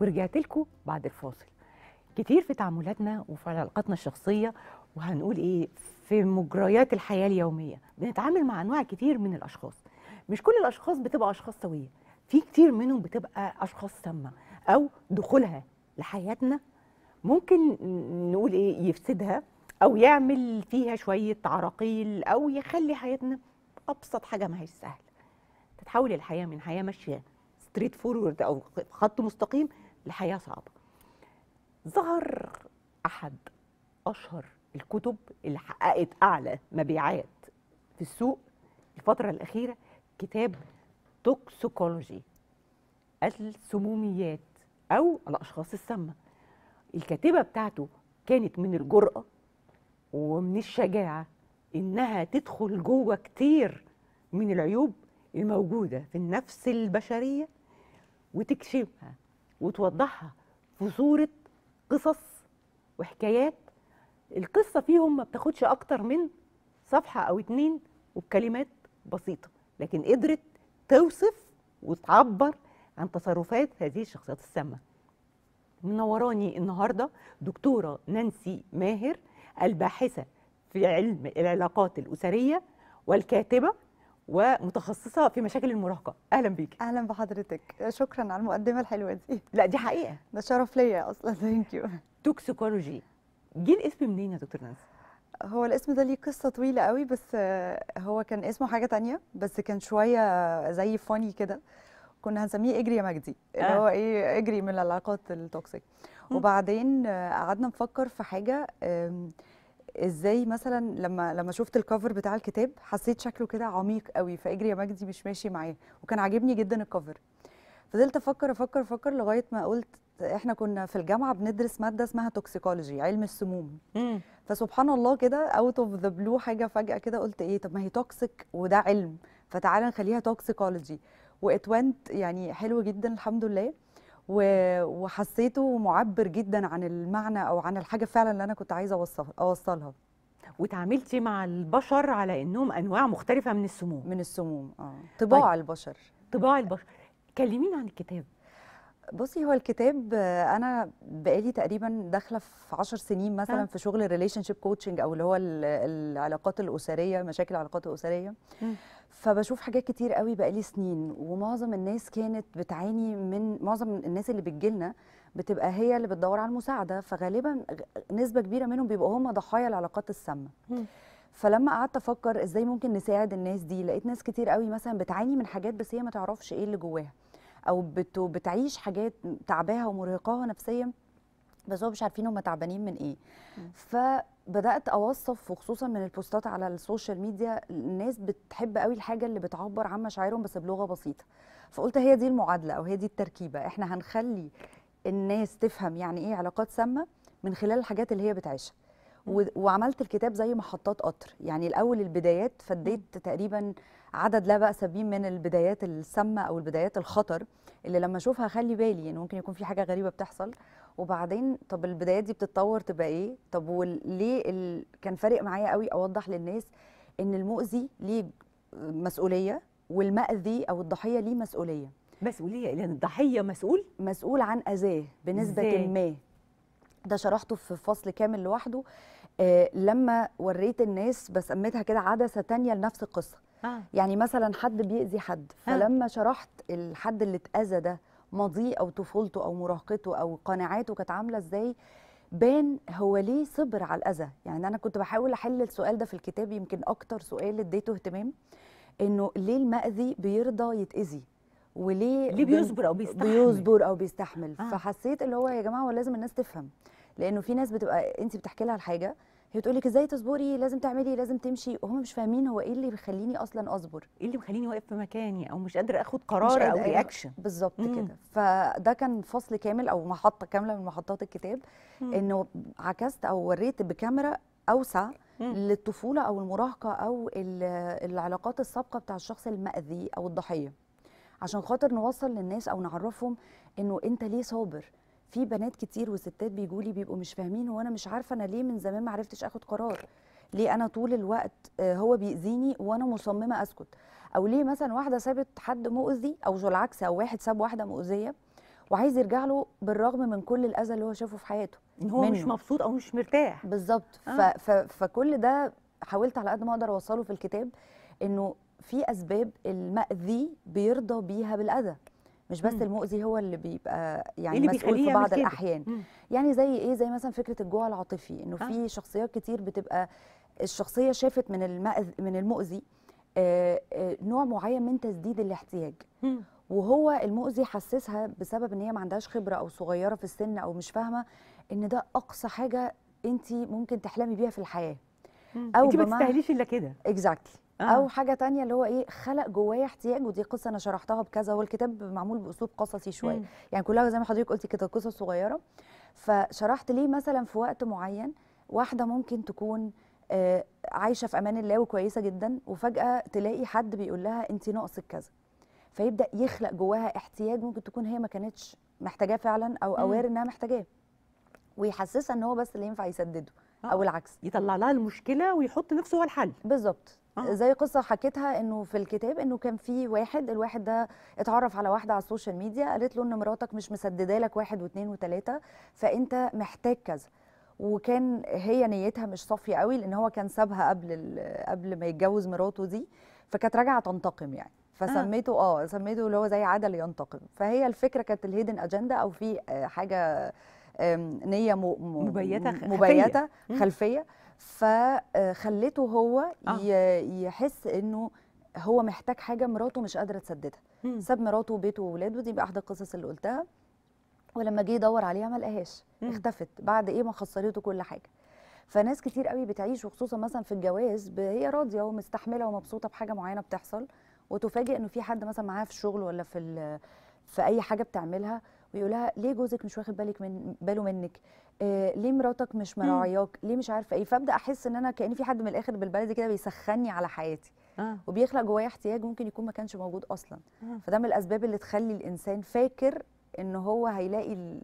ورجعت لكم بعد الفاصل كتير في تعاملاتنا وفي علاقاتنا الشخصيه وهنقول ايه في مجريات الحياه اليوميه بنتعامل مع انواع كتير من الاشخاص مش كل الاشخاص بتبقى اشخاص سويه في كتير منهم بتبقى اشخاص سامه او دخولها لحياتنا ممكن نقول ايه يفسدها او يعمل فيها شويه عراقيل او يخلي حياتنا ابسط حاجه ما هيش سهله تتحول الحياه من حياه ماشيه ستريت فورورد او خط مستقيم الحياة صعبه ظهر احد اشهر الكتب اللي حققت اعلى مبيعات في السوق الفتره الاخيره كتاب توكسيكولوجي السموميات او الاشخاص السامه الكاتبه بتاعته كانت من الجرأه ومن الشجاعه انها تدخل جوه كتير من العيوب الموجوده في النفس البشريه وتكشفها وتوضحها في صورة قصص وحكايات القصة فيهم ما بتاخدش أكتر من صفحة أو اتنين وبكلمات بسيطة لكن قدرت توصف وتعبر عن تصرفات هذه الشخصيات السامة منوراني النهاردة دكتورة نانسي ماهر الباحثة في علم العلاقات الأسرية والكاتبة ومتخصصه في مشاكل المراهقه اهلا بيكي اهلا بحضرتك شكرا على المقدمه الحلوه دي لا دي حقيقه ده شرف ليا اصلا ثانك يو توكسيكولوجي جه الاسم منين يا دكتور نانسي هو الاسم ده ليه قصه طويله قوي بس هو كان اسمه حاجه تانية بس كان شويه زي فاني كده كنا هنسميه اجري يا مجدي اللي آه. هو ايه اجري من العلاقات التوكسيك وبعدين قعدنا نفكر في حاجه ازاي مثلا لما لما شفت الكفر بتاع الكتاب حسيت شكله كده عميق قوي فاجري يا مجدي مش ماشي معاه وكان عاجبني جدا الكفر فضلت افكر افكر افكر لغايه ما قلت احنا كنا في الجامعه بندرس ماده اسمها توكسيكولوجي علم السموم فسبحان الله كده اوت اوف ذا بلو حاجه فجاه كده قلت ايه طب ما هي توكسيك وده علم فتعالى نخليها توكسيكولوجي وات يعني حلو جدا الحمد لله وحسيته معبر جدا عن المعنى او عن الحاجه فعلا اللي انا كنت عايزه اوصلها وتعاملتي مع البشر على انهم انواع مختلفه من السموم من السموم اه طباع طيب. البشر طباع البشر كلمينا عن الكتاب بصي هو الكتاب انا بقالي تقريبا داخله في 10 سنين مثلا في شغل الريليشن شيب كوتشنج او اللي هو العلاقات الاسريه مشاكل العلاقات الاسريه فبشوف حاجات كتير قوي بقالي سنين ومعظم الناس كانت بتعاني من معظم الناس اللي بتجي لنا بتبقى هي اللي بتدور على المساعده فغالبا نسبه كبيره منهم بيبقوا هم ضحايا العلاقات السامه فلما قعدت افكر ازاي ممكن نساعد الناس دي لقيت ناس كتير قوي مثلا بتعاني من حاجات بس هي ما تعرفش ايه اللي جواها او بتعيش حاجات تعباها ومرهقاها نفسيا بس هو مش عارفين هم تعبانين من ايه فبدات اوصف وخصوصا من البوستات على السوشيال ميديا الناس بتحب قوي الحاجه اللي بتعبر عن مشاعرهم بس بلغه بسيطه فقلت هي دي المعادله او هي دي التركيبه احنا هنخلي الناس تفهم يعني ايه علاقات سامه من خلال الحاجات اللي هي بتعيشها وعملت الكتاب زي محطات قطر يعني الاول البدايات فديت تقريبا عدد لا باس به من البدايات السامه او البدايات الخطر اللي لما اشوفها خلي بالي يعني ممكن يكون في حاجه غريبه بتحصل وبعدين طب البدايات دي بتتطور تبقى ايه طب وليه ال... كان فارق معايا قوي اوضح للناس ان المؤذي ليه مسؤوليه والمأذي او الضحيه ليه مسؤوليه مسؤوليه لان الضحيه مسؤول مسؤول عن اذاه بنسبه زي. ما ده شرحته في فصل كامل لوحده آه لما وريت الناس بسميتها كده عدسه تانية لنفس القصه آه. يعني مثلا حد بيأذي حد آه. فلما شرحت الحد اللي اتأذى ده ماضيه او طفولته او مراهقته او قناعاته كانت عامله ازاي بان هو ليه صبر على الاذى يعني انا كنت بحاول احل السؤال ده في الكتاب يمكن اكتر سؤال اديته اهتمام انه ليه المأذي بيرضى يتأذي وليه ليه بيصبر او بيستحمل بيصبر او بيستحمل آه. فحسيت اللي هو يا جماعه هو لازم الناس تفهم لانه في ناس بتبقى انت بتحكي لها الحاجه هي بتقول لك ازاي تصبري لازم تعملي لازم تمشي وهم مش فاهمين هو ايه اللي بيخليني اصلا اصبر ايه اللي بيخليني واقف في مكاني او مش قادره اخد قرار او رياكشن بالظبط كده فده كان فصل كامل او محطه كامله من محطات الكتاب مم. انه عكست او وريت بكاميرا اوسع مم. للطفوله او المراهقه او العلاقات السابقه بتاع الشخص المأذي او الضحيه عشان خاطر نوصل للناس او نعرفهم انه انت ليه صابر في بنات كتير وستات بيجوا لي بيبقوا مش فاهمين وانا مش عارفه انا ليه من زمان ما عرفتش اخد قرار ليه انا طول الوقت آه، هو بيأذيني وانا مصممه اسكت او ليه مثلا واحده سابت حد مؤذي او العكس او واحد ساب واحده مؤذيه وعايز يرجع له بالرغم من كل الاذى اللي هو شافه في حياته ان هو منه. مش مبسوط او مش مرتاح بالظبط آه. فكل ده حاولت على قد ما اقدر اوصله في الكتاب انه في اسباب المأذي بيرضى بيها بالاذى مش بس مم. المؤذي هو اللي بيبقى يعني اللي مسؤول في بعض الاحيان مم. يعني زي ايه زي مثلا فكره الجوع العاطفي انه آه. في شخصيات كتير بتبقى الشخصيه شافت من المأذ من المؤذي آه، آه، نوع معين من تسديد الاحتياج مم. وهو المؤذي حسسها بسبب ان هي ما عندهاش خبره او صغيره في السن او مش فاهمه ان ده اقصى حاجه انت ممكن تحلمي بيها في الحياه او انت ما تستاهليش الا كده اكزاكتلي آه. او حاجه تانية اللي هو ايه خلق جوايا احتياج ودي قصه انا شرحتها بكذا هو الكتاب معمول باسلوب قصصي شويه يعني كلها زي ما حضرتك قلتي كده قصص صغيره فشرحت ليه مثلا في وقت معين واحده ممكن تكون آه عايشه في امان الله وكويسه جدا وفجاه تلاقي حد بيقول لها انت ناقصك كذا فيبدا يخلق جواها احتياج ممكن تكون هي ما كانتش محتاجاه فعلا او اوار انها محتاجاه ويحسسها ان هو بس اللي ينفع يسدده آه. او العكس يطلع لها المشكله ويحط نفسه هو الحل بالظبط آه. زي قصه حكيتها انه في الكتاب انه كان في واحد الواحد ده اتعرف على واحده على السوشيال ميديا قالت له ان مراتك مش مسدده لك واحد واثنين وثلاثه فانت محتاج كذا وكان هي نيتها مش صافيه قوي لان هو كان سابها قبل قبل ما يتجوز مراته دي فكانت راجعه تنتقم يعني فسميته اه, آه سميته اللي هو زي عدل ينتقم فهي الفكره كانت الهيدن اجندا او في آه، حاجه نيه مبيته خلفيه, مبيتة خلفية فخلته هو آه. يحس انه هو محتاج حاجه مراته مش قادره تسددها ساب مراته وبيته واولاده دي بقى احدى القصص اللي قلتها ولما جه يدور عليها ما لقاهاش اختفت بعد ايه ما خسرته كل حاجه فناس كتير قوي بتعيش وخصوصا مثلا في الجواز هي راضيه ومستحمله ومبسوطه بحاجه معينه بتحصل وتفاجئ انه في حد مثلا معاها في الشغل ولا في في اي حاجه بتعملها ويقولها ليه جوزك مش واخد بالك من باله منك آه ليه مراتك مش مراعياك ليه مش عارفه ايه فابدا احس ان انا كان في حد من الاخر بالبلدي كده بيسخني على حياتي آه. وبيخلق جوايا احتياج ممكن يكون ما كانش موجود اصلا آه. فده من الاسباب اللي تخلي الانسان فاكر ان هو هيلاقي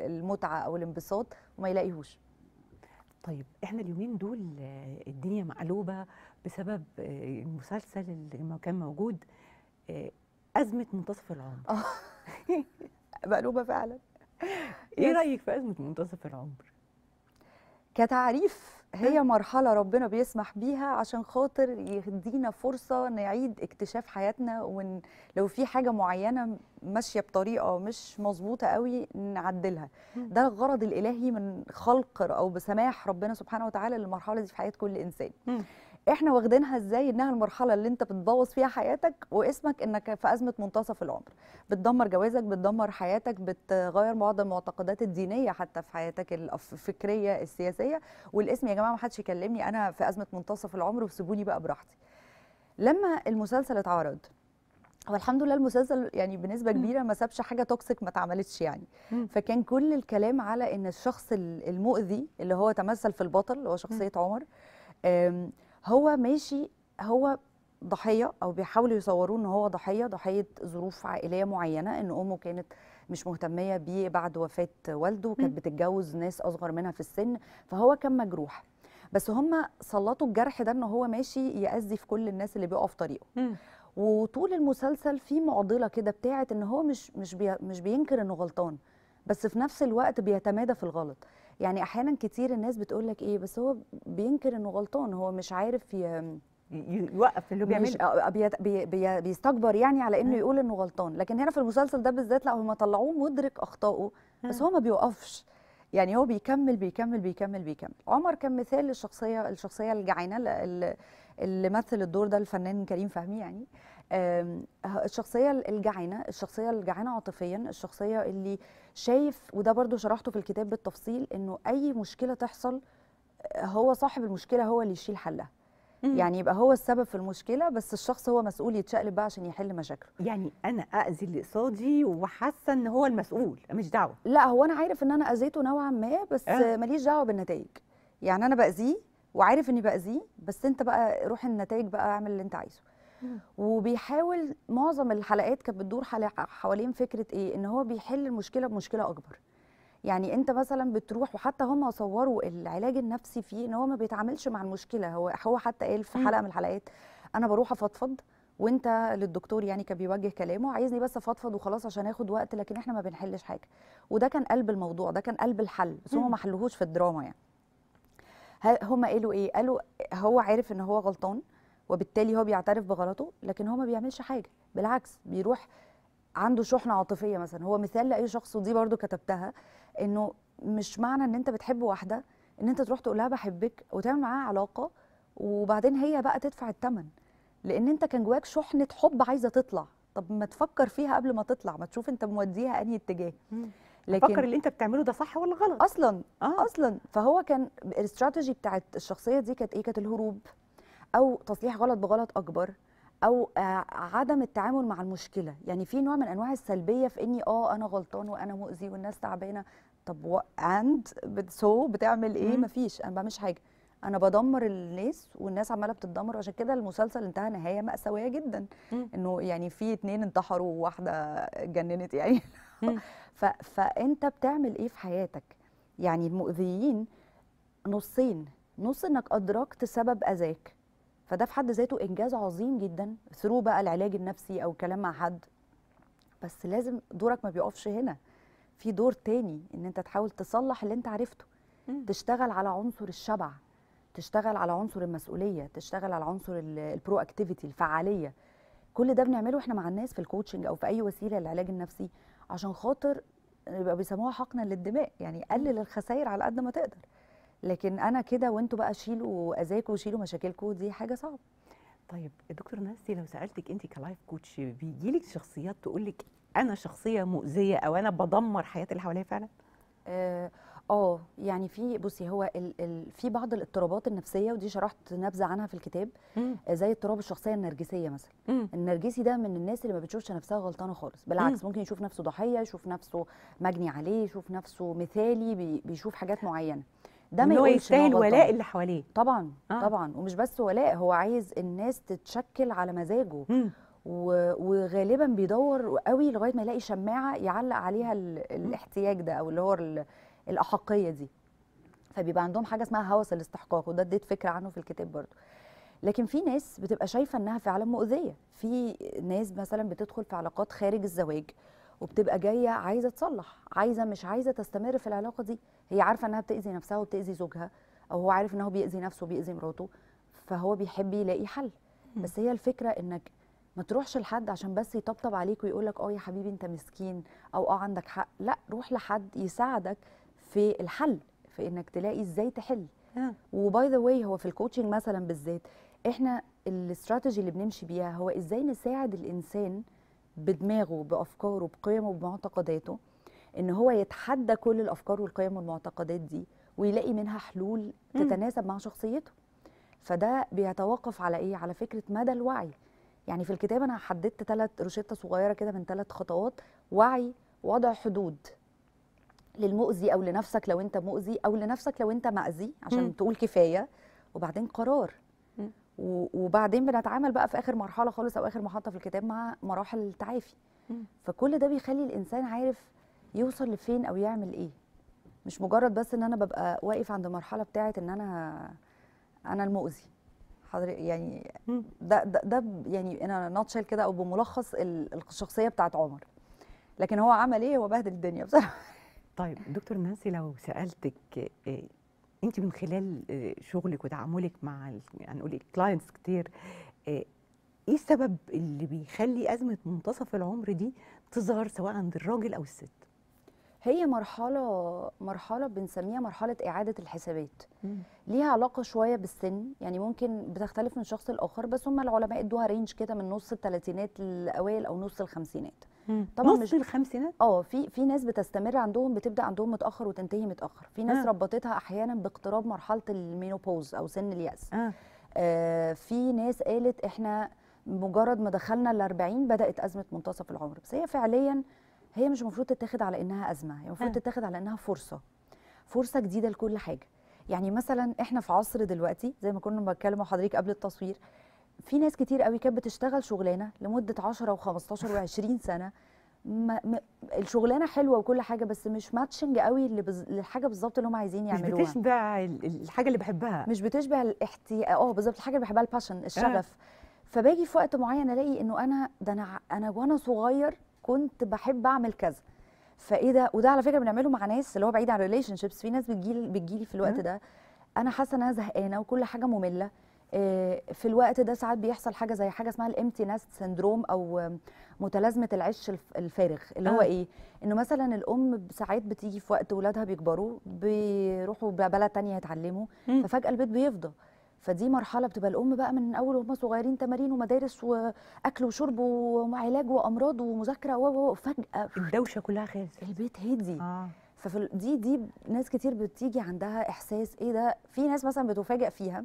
المتعه او الانبساط وما يلاقيهوش طيب احنا اليومين دول الدنيا مقلوبه بسبب المسلسل اللي كان موجود آه، ازمه منتصف العمر مقلوبه فعلا ايه رايك في ازمه منتصف العمر كتعريف هي نعم. مرحله ربنا بيسمح بيها عشان خاطر يدينا فرصه نعيد اكتشاف حياتنا ون... لو في حاجه معينه ماشيه بطريقه مش مظبوطه قوي نعدلها ده الغرض الالهي من خلق او بسماح ربنا سبحانه وتعالى للمرحله دي في حياه كل انسان احنا واخدينها ازاي انها المرحله اللي انت بتبوظ فيها حياتك واسمك انك في ازمه منتصف العمر بتدمر جوازك بتدمر حياتك بتغير بعض المعتقدات الدينيه حتى في حياتك الفكريه السياسيه والاسم يا جماعه ما حدش يكلمني انا في ازمه منتصف العمر وسيبوني بقى براحتي لما المسلسل اتعرض هو الحمد لله المسلسل يعني بنسبه كبيره ما سابش حاجه توكسيك ما اتعملتش يعني فكان كل الكلام على ان الشخص المؤذي اللي هو تمثل في البطل اللي هو شخصيه عمر هو ماشي هو ضحيه او بيحاولوا يصوروه ان هو ضحيه ضحيه ظروف عائليه معينه ان امه كانت مش مهتميه بيه بعد وفاه والده وكانت بتتجوز ناس اصغر منها في السن فهو كان مجروح بس هم سلطوا الجرح ده ان هو ماشي يأذي في كل الناس اللي بيقف طريقه وطول المسلسل في معضله كده بتاعه ان هو مش مش بي مش بينكر انه غلطان بس في نفس الوقت بيتمادى في الغلط يعني احيانا كتير الناس بتقول لك ايه بس هو بينكر انه غلطان هو مش عارف ي... يوقف اللي بيعمله بي بي بيستكبر يعني على انه يقول انه غلطان لكن هنا في المسلسل ده بالذات لا هم طلعوه مدرك اخطائه بس هو ما بيوقفش يعني هو بيكمل بيكمل بيكمل بيكمل عمر كان مثال للشخصيه الشخصيه الجعانه اللي مثل الدور ده الفنان كريم فهمي يعني الشخصيه الجعانه الشخصيه الجعانه عاطفيا الشخصيه اللي شايف وده برضو شرحته في الكتاب بالتفصيل انه اي مشكله تحصل هو صاحب المشكله هو اللي يشيل حلها يعني يبقى هو السبب في المشكله بس الشخص هو مسؤول يتشقلب بقى عشان يحل مشاكله يعني انا اذي اللي قصادي وحاسه ان هو المسؤول مش دعوه لا هو انا عارف ان انا اذيته نوعا ما بس أه. ماليش دعوه بالنتائج يعني انا باذيه وعارف اني باذيه بس انت بقى روح النتائج بقى اعمل اللي انت عايزه وبيحاول معظم الحلقات كانت بتدور حوالين فكره ايه ان هو بيحل المشكله بمشكله اكبر يعني انت مثلا بتروح وحتى هم صوروا العلاج النفسي فيه ان هو ما بيتعاملش مع المشكله هو هو حتى قال في حلقه من الحلقات انا بروح افضفض وانت للدكتور يعني كان بيوجه كلامه عايزني بس افضفض وخلاص عشان اخد وقت لكن احنا ما بنحلش حاجه وده كان قلب الموضوع ده كان قلب الحل بس هم ما حلوهوش في الدراما يعني هم قالوا ايه قالوا هو عارف ان هو غلطان وبالتالي هو بيعترف بغلطه لكن هو ما بيعملش حاجه بالعكس بيروح عنده شحنه عاطفيه مثلا هو مثال لاي شخص ودي برضو كتبتها انه مش معنى ان انت بتحب واحده ان انت تروح تقول لها بحبك وتعمل معاها علاقه وبعدين هي بقى تدفع الثمن لان انت كان جواك شحنه حب عايزه تطلع طب ما تفكر فيها قبل ما تطلع ما تشوف انت موديها انهي اتجاه لكن فكر اللي انت بتعمله ده صح ولا غلط اصلا آه. اصلا فهو كان الاستراتيجي بتاعت الشخصيه دي كانت ايه كانت الهروب او تصليح غلط بغلط اكبر او آه، عدم التعامل مع المشكله يعني في نوع من انواع السلبيه في اني اه انا غلطان وانا مؤذي والناس تعبانه طب اند سو بتعمل ايه مفيش انا ما بعملش حاجه انا بدمر الناس والناس عماله بتتدمر عشان كده المسلسل انتهى نهايه ماساويه جدا انه يعني في اتنين انتحروا وواحده اتجننت يعني ف... فانت بتعمل ايه في حياتك يعني المؤذيين نصين نص انك ادركت سبب اذاك فده في حد ذاته انجاز عظيم جدا ثرو بقى العلاج النفسي او كلام مع حد بس لازم دورك ما بيقفش هنا في دور تاني ان انت تحاول تصلح اللي انت عرفته مم. تشتغل على عنصر الشبع تشتغل على عنصر المسؤوليه تشتغل على عنصر البرو اكتيفيتي الفعاليه كل ده بنعمله احنا مع الناس في الكوتشنج او في اي وسيله للعلاج النفسي عشان خاطر بيسموها حقنا للدماء يعني قلل الخسائر على قد ما تقدر لكن انا كده وانتوا بقى شيلوا اذاكوا وشيلوا مشاكلكم دي حاجه صعبه طيب دكتور نانسي لو سالتك انت كلايف كوتش بيجي لك شخصيات تقول لك انا شخصيه مؤذيه او انا بدمر حياه اللي حواليا فعلا اه آه يعني في بصي هو الـ الـ في بعض الاضطرابات النفسيه ودي شرحت نبذه عنها في الكتاب مم. آه، زي اضطراب الشخصيه النرجسيه مثلا مم. النرجسي ده من الناس اللي ما بتشوفش نفسها غلطانه خالص بالعكس مم. ممكن يشوف نفسه ضحيه يشوف نفسه مجني عليه يشوف نفسه مثالي بيشوف حاجات معينه ده ما يقولش يستاهل الولاء اللي حواليه طبعا آه. طبعا ومش بس ولاء هو عايز الناس تتشكل على مزاجه مم. وغالبا بيدور قوي لغايه ما يلاقي شماعه يعلق عليها ال... الاحتياج ده او اللي هو ال... الاحقيه دي فبيبقى عندهم حاجه اسمها هوس الاستحقاق وده اديت فكره عنه في الكتاب برضو لكن في ناس بتبقى شايفه انها فعلا مؤذيه في ناس مثلا بتدخل في علاقات خارج الزواج وبتبقى جايه عايزه تصلح عايزه مش عايزه تستمر في العلاقه دي هي عارفه انها بتاذي نفسها وبتاذي زوجها او هو عارف ان هو بيأذي نفسه وبيأذي مراته فهو بيحب يلاقي حل بس هي الفكره انك ما تروحش لحد عشان بس يطبطب عليك ويقول لك اه يا حبيبي انت مسكين او اه عندك حق لا روح لحد يساعدك في الحل في انك تلاقي ازاي تحل آه. وباي ذا واي هو في الكوتشنج مثلا بالذات احنا الاستراتيجي اللي بنمشي بيها هو ازاي نساعد الانسان بدماغه بافكاره بقيمه بمعتقداته ان هو يتحدى كل الافكار والقيم والمعتقدات دي ويلاقي منها حلول تتناسب مع شخصيته فده بيتوقف على ايه على فكره مدى الوعي يعني في الكتاب انا حددت ثلاث روشته صغيره كده من ثلاث خطوات وعي وضع حدود للمؤذي او لنفسك لو انت مؤذي او لنفسك لو انت مأذي عشان م. تقول كفايه وبعدين قرار وبعدين بنتعامل بقى في اخر مرحله خالص او اخر محطه في الكتاب مع مراحل التعافي فكل ده بيخلي الانسان عارف يوصل لفين او يعمل ايه مش مجرد بس ان انا ببقى واقف عند مرحله بتاعه ان انا انا المؤذي حضرتك يعني ده ده, ده يعني انا ناتشل كده او بملخص الشخصيه بتاعت عمر لكن هو عمل ايه هو بهدل الدنيا بصراحه طيب دكتور نانسي لو سالتك إيه، انت من خلال آه، شغلك وتعاملك مع هنقول يعني الكلاينتس كتير آه، ايه السبب اللي بيخلي ازمه منتصف العمر دي تظهر سواء عند الراجل او الست هي مرحله مرحله بنسميها مرحله اعاده الحسابات ليها علاقه شويه بالسن يعني ممكن بتختلف من شخص لاخر بس هم العلماء ادوها رينج كده من نص الثلاثينات الاوائل او نص الخمسينات طبعا نص مش الخمسينات اه في في ناس بتستمر عندهم بتبدا عندهم متاخر وتنتهي متاخر في ناس آه. ربطتها احيانا باقتراب مرحله المينوبوز او سن الياس آه. آه في ناس قالت احنا مجرد ما دخلنا ال 40 بدات ازمه منتصف العمر بس هي فعليا هي مش المفروض تتاخد على انها ازمه هي المفروض آه. تتاخد على انها فرصه فرصه جديده لكل حاجه يعني مثلا احنا في عصر دلوقتي زي ما كنا بنتكلم مع حضرتك قبل التصوير في ناس كتير قوي كانت بتشتغل شغلانه لمده 10 و15 و20 سنه ما ما الشغلانه حلوه وكل حاجه بس مش ماتشنج قوي اللي بز... للحاجه بالظبط اللي هم عايزين يعملوها مش بتشبع الحاجه اللي بحبها مش بتشبع الاحتي اه بالظبط الحاجه اللي بحبها الباشن آه. الشغف آه. فباجي في وقت معين الاقي انه انا ده انا انا وانا صغير كنت بحب اعمل كذا فايه ده وده على فكره بنعمله مع ناس اللي هو بعيد عن الريليشن شيبس في ناس بتجيلي بتجيلي في الوقت آه. ده انا حاسه ان انا زهقانه وكل حاجه ممله آه، في الوقت ده ساعات بيحصل حاجه زي حاجه اسمها الامتي نست سندروم او متلازمه العش الفارغ اللي هو آه. ايه انه مثلا الام ساعات بتيجي في وقت ولادها بيكبروا بيروحوا بلد تانية يتعلموا ففجاه البيت بيفضى فدي مرحله بتبقى الام بقى من اول وهم صغيرين تمارين ومدارس واكل وشرب وعلاج وامراض ومذاكره و فجاه الدوشه كلها خلصت البيت هدي آه. فدي دي ناس كتير بتيجي عندها احساس ايه ده في ناس مثلا بتفاجئ فيها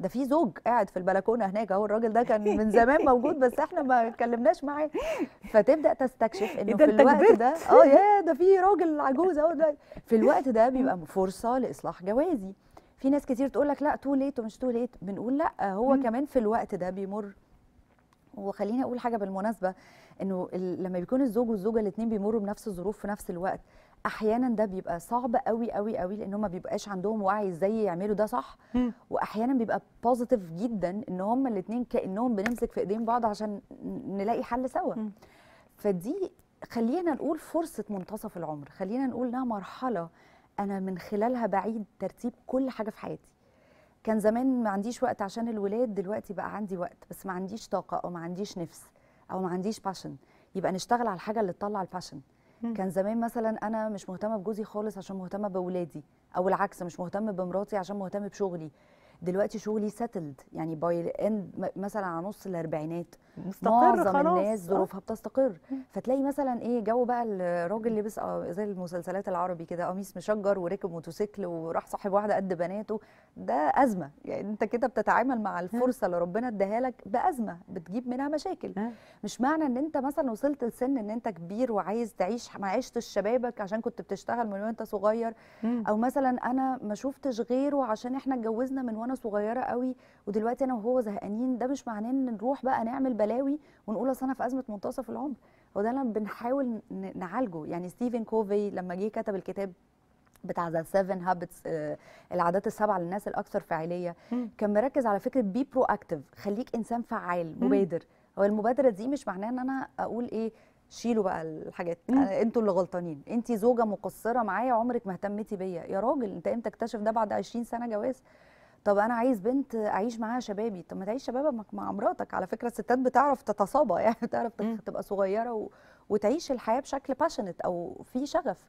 ده في زوج قاعد في البلكونه هناك اهو الراجل ده كان من زمان موجود بس احنا ما اتكلمناش معاه فتبدا تستكشف انه في الوقت ده اه يا ده في راجل عجوز اهو في الوقت ده بيبقى فرصه لاصلاح جوازي في ناس كتير تقول لك لا تو ليت ومش تو ليت بنقول لا هو م. كمان في الوقت ده بيمر وخليني اقول حاجه بالمناسبه انه لما بيكون الزوج والزوجه الاثنين بيمروا بنفس الظروف في نفس الوقت احيانا ده بيبقى صعب قوي قوي قوي لان هم ما بيبقاش عندهم وعي ازاي يعملوا ده صح واحيانا بيبقى بوزيتيف جدا ان هم الاثنين كانهم بنمسك في ايدين بعض عشان نلاقي حل سوا فدي خلينا نقول فرصه منتصف العمر خلينا نقول انها مرحله انا من خلالها بعيد ترتيب كل حاجه في حياتي كان زمان ما عنديش وقت عشان الولاد دلوقتي بقى عندي وقت بس ما عنديش طاقه او ما عنديش نفس او ما عنديش باشن يبقى نشتغل على الحاجه اللي تطلع الباشن كان زمان مثلا انا مش مهتمه بجوزي خالص عشان مهتمه باولادي او العكس مش مهتمه بمراتي عشان مهتمه بشغلي دلوقتي شغلي سيتلد يعني باي اند مثلا على نص الاربعينات مستقر خلاص الناس آه. ظروفها بتستقر فتلاقي مثلا ايه جو بقى الراجل بس زي المسلسلات العربي كده قميص مشجر وركب موتوسيكل وراح صاحب واحده قد بناته ده ازمه يعني انت كده بتتعامل مع الفرصه اللي ربنا اداها لك بازمه بتجيب منها مشاكل مش معنى ان انت مثلا وصلت لسن ان انت كبير وعايز تعيش معيشه شبابك عشان كنت بتشتغل من وانت صغير او مثلا انا ما شفتش غيره عشان احنا اتجوزنا من وانا صغيره قوي ودلوقتي انا وهو زهقانين ده مش معناه ان نروح بقى نعمل بلاوي ونقول اصل انا في ازمه منتصف العمر هو ده اللي بنحاول نعالجه يعني ستيفن كوفي لما جه كتب الكتاب بتاع ذا سفن هابتس العادات السبعه للناس الاكثر فاعليه كان مركز على فكره بي برو اكتف خليك انسان فعال مبادر هو المبادره دي مش معناها ان انا اقول ايه شيلوا بقى الحاجات آه، انتوا اللي غلطانين انت زوجه مقصره معايا عمرك ما اهتمتي بيا يا راجل انت امتى اكتشف ده بعد 20 سنه جواز طب انا عايز بنت اعيش معاها شبابي طب ما تعيش شبابك مع مراتك على فكره الستات بتعرف تتصابى يعني بتعرف تبقى صغيره و... وتعيش الحياه بشكل باشنت او في شغف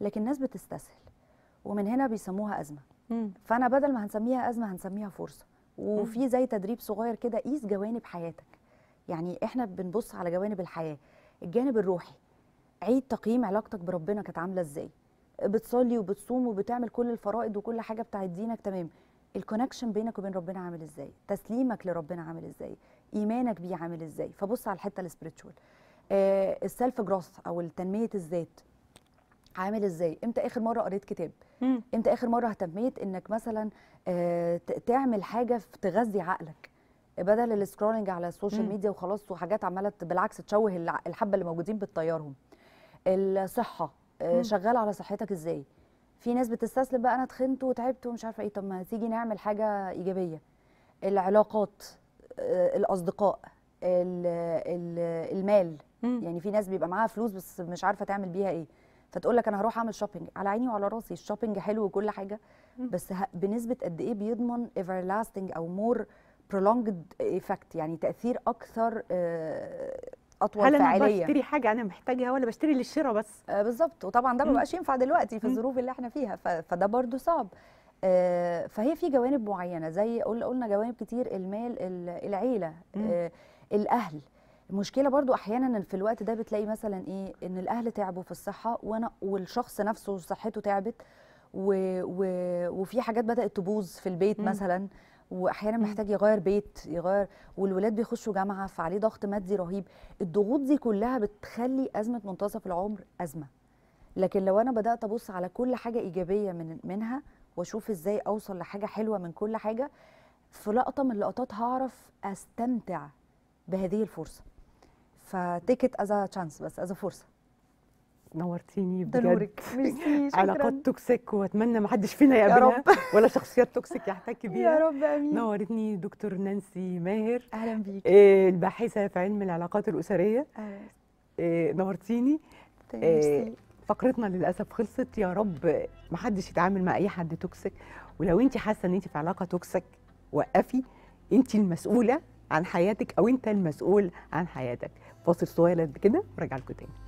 لكن الناس بتستسهل ومن هنا بيسموها ازمه فانا بدل ما هنسميها ازمه هنسميها فرصه وفي زي تدريب صغير كده قيس جوانب حياتك يعني احنا بنبص على جوانب الحياه الجانب الروحي عيد تقييم علاقتك بربنا كانت عامله ازاي بتصلي وبتصوم وبتعمل كل الفرائض وكل حاجه بتاعت دينك تمام الكونكشن بينك وبين ربنا عامل ازاي تسليمك لربنا عامل ازاي ايمانك بيه عامل ازاي فبص على الحته السبيريتشوال آه السيلف جروث او تنميه الذات عامل ازاي امتى اخر مره قريت كتاب مم. امتى اخر مره اهتميت انك مثلا آه تعمل حاجه تغذي عقلك بدل السكرولنج على السوشيال ميديا وخلاص وحاجات عماله بالعكس تشوه الحبه اللي موجودين بتطيرهم الصحه آه شغال على صحتك ازاي في ناس بتستسلم بقى انا اتخنت وتعبت ومش عارفه ايه طب ما تيجي نعمل حاجه ايجابيه العلاقات آه، الاصدقاء المال يعني في ناس بيبقى معاها فلوس بس مش عارفه تعمل بيها ايه فتقول لك انا هروح اعمل شوبينج على عيني وعلى راسي الشوبينج حلو وكل حاجه بس بنسبه قد ايه بيضمن everlasting او مور prolonged effect يعني تاثير اكثر آه، اطول هل فعاليه هل انا بشتري حاجه انا محتاجها ولا بشتري للشراء بس آه بالظبط وطبعا ده ما بقاش ينفع دلوقتي في الظروف اللي احنا فيها فده برضو صعب آه فهي في جوانب معينه زي قلنا جوانب كتير المال العيله آه الاهل المشكله برضو احيانا في الوقت ده بتلاقي مثلا ايه ان الاهل تعبوا في الصحه وانا والشخص نفسه صحته تعبت و و وفي حاجات بدات تبوظ في البيت مم. مثلا واحيانا محتاج يغير بيت يغير والولاد بيخشوا جامعه فعليه ضغط مادي رهيب الضغوط دي كلها بتخلي ازمه منتصف العمر ازمه لكن لو انا بدات ابص على كل حاجه ايجابيه من منها واشوف ازاي اوصل لحاجه حلوه من كل حاجه في لقطه من اللقطات هعرف استمتع بهذه الفرصه فتيكت از تشانس بس از فرصه نورتيني بجد ميرسي علاقات توكسيك واتمنى ما حدش فينا يقابلها ولا شخصيات توكسيك يحتك بيها يا رب امين نورتني دكتور نانسي ماهر اهلا بيكي إيه الباحثه في علم العلاقات الاسريه اهلا إيه نورتيني إيه فقرتنا للاسف خلصت يا رب ما حدش يتعامل مع اي حد توكسيك ولو انت حاسه ان انت في علاقه توكسيك وقفي انت المسؤوله عن حياتك او انت المسؤول عن حياتك فاصل صغير كده وراجع لكم تاني